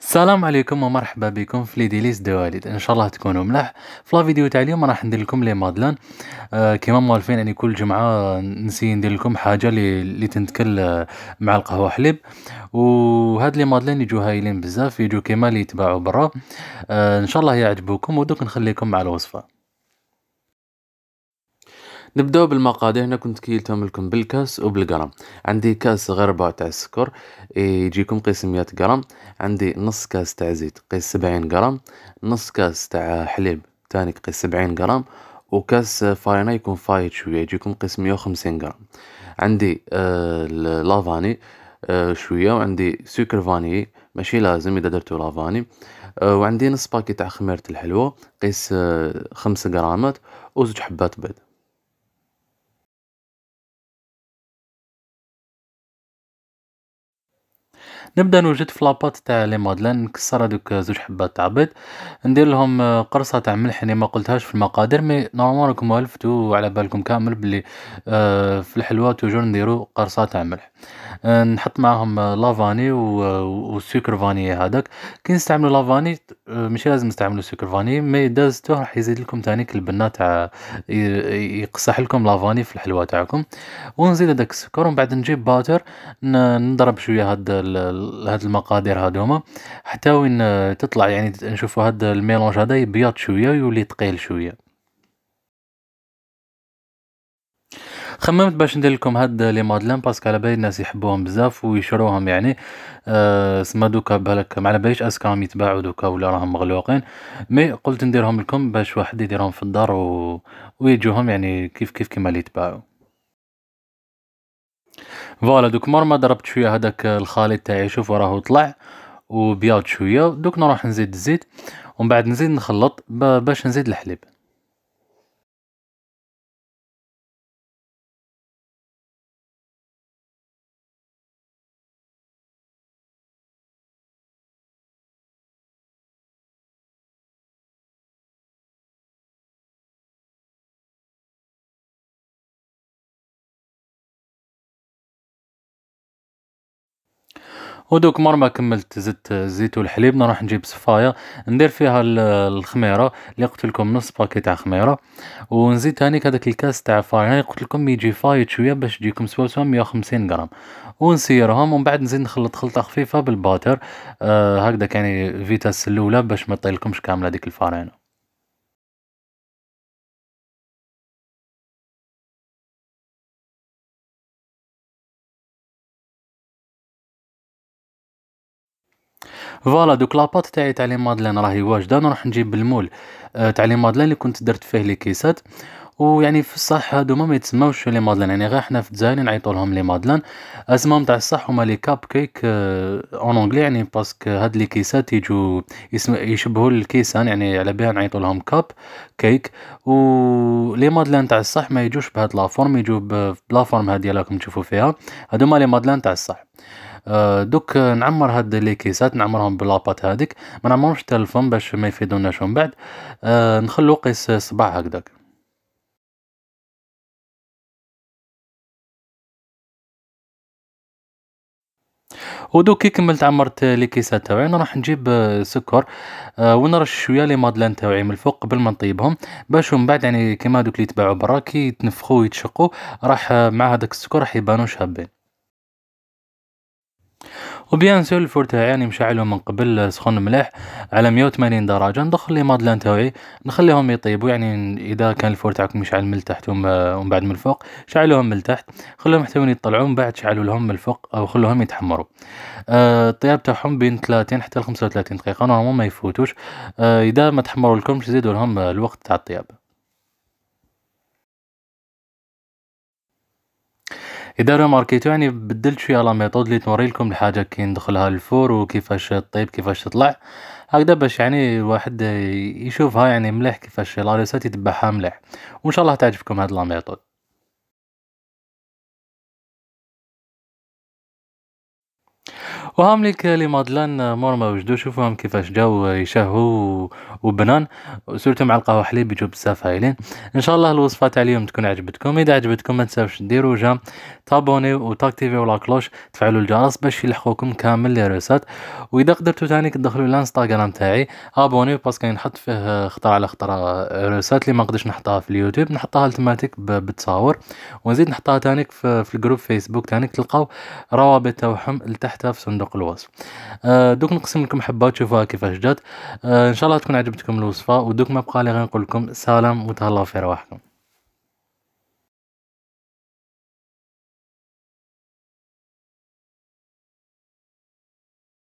السلام عليكم ومرحبا بكم في لي ديليس دو والد ان شاء الله تكونوا ملاح في لا فيديو تاع اليوم راح ندير لكم لي مادلان آه كيما موالفين يعني كل جمعه نسي ندير لكم حاجه اللي تنتكل آه، مع القهوه حليب وهاد لي مادلان يجو هايلين بزاف يجو كيما اللي يتباعوا برا آه ان شاء الله يعجبوكم ودوك نخليكم مع الوصفه نبداو بالمقادير هنا كنت كيلتهم لكم بالكاس وبالقرم عندي كاس غربة تاع السكر إيه، يجيكم قيس 100 غرام عندي نص كاس تاع زيت قيس 70 غرام نص كاس تاع حليب تاني قيس 70 غرام وكاس فارينا يكون فايت شويه يجيكم قيس 150 غرام عندي آه لافاني آه شويه وعندي سكر فاني ماشي لازم اذا درتو لافاني آه، وعندي نص باكي تاع خميره الحلوى قيس آه، خمسة غرامات وزوج حبات بيض نبدا نوجد لاباط تاع لي مادلين نكسر هذوك زوج حبات تاع بيض ندير لهم آه، قرصه تاع ملح اللي يعني ما قلتهاش في المقادير مي نورمالمون راكم الفتو على بالكم كامل بلي آه، في الحلوى توجور نديرو قرصه تاع ملح آه، نحط معاهم آه، لافاني والسكر فاني هذاك كي نستعملو لافاني آه، ماشي لازم نستعملو سكر فاني مي دازتوه راح يزيد لكم تانيك البنه تاع يقصح لكم لافاني في الحلوه تاعكم ونزيد هذاك السكر ومن بعد نجيب باتر نضرب شويه هاد هاد المقادير هادوما حتى وين تطلع يعني نشوفوا هاد الميلونج هذا يبيض شويه ويولي ثقيل شويه خممت باش ندير لكم هاد لي مودلان باسكو على بالي الناس يحبوهم بزاف ويشروهم يعني أه سما دوكا بالك ما على باليش اسكا راهم يتباعوا دوكا ولا راهم مغلوقين مي قلت نديرهم لكم باش واحد يديرهم في الدار و... ويجوهم يعني كيف كيف كيما اللي يتباعوا فوالا دوك مور ما ضربت شويه هذاك الخليط تاعي شوفوا راهو طلع وبياض شويه دوك نروح نزيد الزيت ومن بعد نزيد نخلط باش نزيد الحليب ودوك مر ما كملت زدت الزيت والحليب نروح نجيب صفايه ندير فيها الخميره اللي قلت لكم نص باكي تاع خميره ونزيد تاني هذاك الكاس تاع فارين يعني قلت لكم يجي فايت شويه باش تجيكم سوا سوا 150 غرام ونسيرهم ومن بعد نزيد نخلط خلطه خفيفه بالباتر آه هكذا يعني فيتاس الاولى باش ما تطيلكمش كامله ديك الفارينه فوالا دوك لاباط تاعي تاع لي مادلين راهي واجده نروح نجيب المول تاع لي مادلين اللي كنت درت فيه لي كيسات ويعني في الصح هادو ما يتسموش لي مادلين يعني غير حنا في الجزائر نعيطو لهم لي مادلين اسمهم تاع الصح هما لي كاب كيك اون اونغلي يعني باسكو هاد لي كيسات يجو يشبهوا الكيسان يعني على بها نعيطو لهم كاب كيك و لي مادلين تاع الصح ما يجوش بهاد لافورم يجو بلافورم هادي راكم تشوفوا فيها هادو هما لي مادلين تاع الصح آه، دوك آه، نعمر هاد لي كيسات نعمرهم بلاباط هاديك ما نعمرهمش التلفون باش ما يفيدوناش من بعد آه، نخلو قيس صباع هكداك ودوك كي كملت عمرت لي كيسات تاوعي نروح نجيب سكر ونرش شويه لي مادلان تاوعي من الفوق قبل ما نطيبهم باش من بعد يعني كيما دوك اللي تباعوا برا كي يتنفخوا ويتشقوا راح مع هذاك السكر راح يبانو شابين وبيان الفور تاعي يعني مشعله من قبل سخون مليح على 180 درجه ندخل لي مادلان تاعي نخليهم يطيبوا يعني اذا كان الفور تاعكم مشعل من التحت ومن بعد من الفوق شعلوهم من التحت خلوهم وين يطلعو من بعد شعلوا لهم من الفوق او خلوهم يتحمروا آه الطياب تاعهم بين 30 حتى 35 دقيقه نورمالمون ما يفوتوش آه اذا ما تحمروا لكمش زيدوا لهم الوقت تاع الطياب اذا ريماركيتو يعني بدلت شويه لا ميثود اللي توري لكم الحاجه كي ندخلها الفور وكيفاش طيب كيفاش تطلع هكذا باش يعني الواحد يشوفها يعني مليح كيفاش لا ريسات يتبعها مليح وان شاء الله تعجبكم هاد لا ميثود ليك لي مادلان مور ما وجدو شوفوهم كيفاش جاو يشهوا وبنان وسولتو مع القهوه حليب يجوا بزاف هايلين ان شاء الله الوصفه تاع اليوم تكون عجبتكم اذا عجبتكم ما تنساوش ديروا جام تابوني وتاكتيفيو لا كلوش تفعلوا الجرس باش يلحقوكم كامل لي روسات واذا قدرتوا ثاني تدخلوا الانستغرام تاعي ابونيو باسكو نحط فيه خطره على خطره روسات اللي ما نقدرش نحطها في اليوتيوب نحطها تماتيك بالتصاور ونزيد نحطها تانيك في, في الجروب فيسبوك تانيك تلقاو روابط تاعهم لتحت في صندوق فوق الوصف أه دوك نقسم لكم حبه وتشوفوها كيفاش جات أه ان شاء الله تكون عجبتكم الوصفه ودوك ما بقى لي نقول لكم سلام وتهلاو في رواحكم